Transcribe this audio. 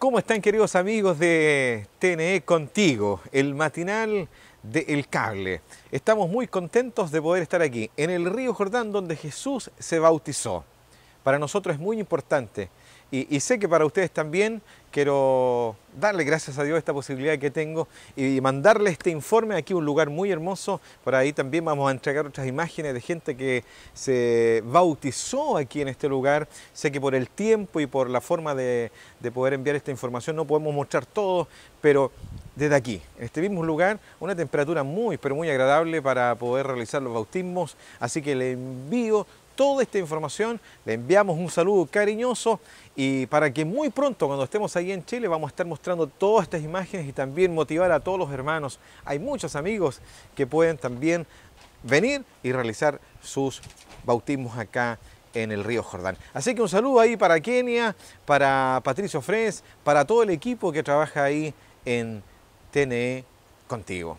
¿Cómo están queridos amigos de TNE Contigo, el matinal de Cable? Estamos muy contentos de poder estar aquí, en el río Jordán donde Jesús se bautizó. Para nosotros es muy importante y, sé que para ustedes también quiero darle gracias a Dios esta posibilidad que tengo y mandarle este informe aquí, un lugar muy hermoso. Por ahí también vamos a entregar otras imágenes de gente que se bautizó aquí en este lugar. Sé que por el tiempo y por la forma de, de poder enviar esta información no podemos mostrar todo, pero desde aquí, en este mismo lugar, una temperatura muy, pero muy agradable para poder realizar los bautismos. Así que le envío toda esta información, le enviamos un saludo cariñoso y para que muy pronto cuando estemos ahí en Chile vamos a estar mostrando todas estas imágenes y también motivar a todos los hermanos. Hay muchos amigos que pueden también venir y realizar sus bautismos acá en el río Jordán. Así que un saludo ahí para Kenia, para Patricio Fres, para todo el equipo que trabaja ahí en TNE contigo.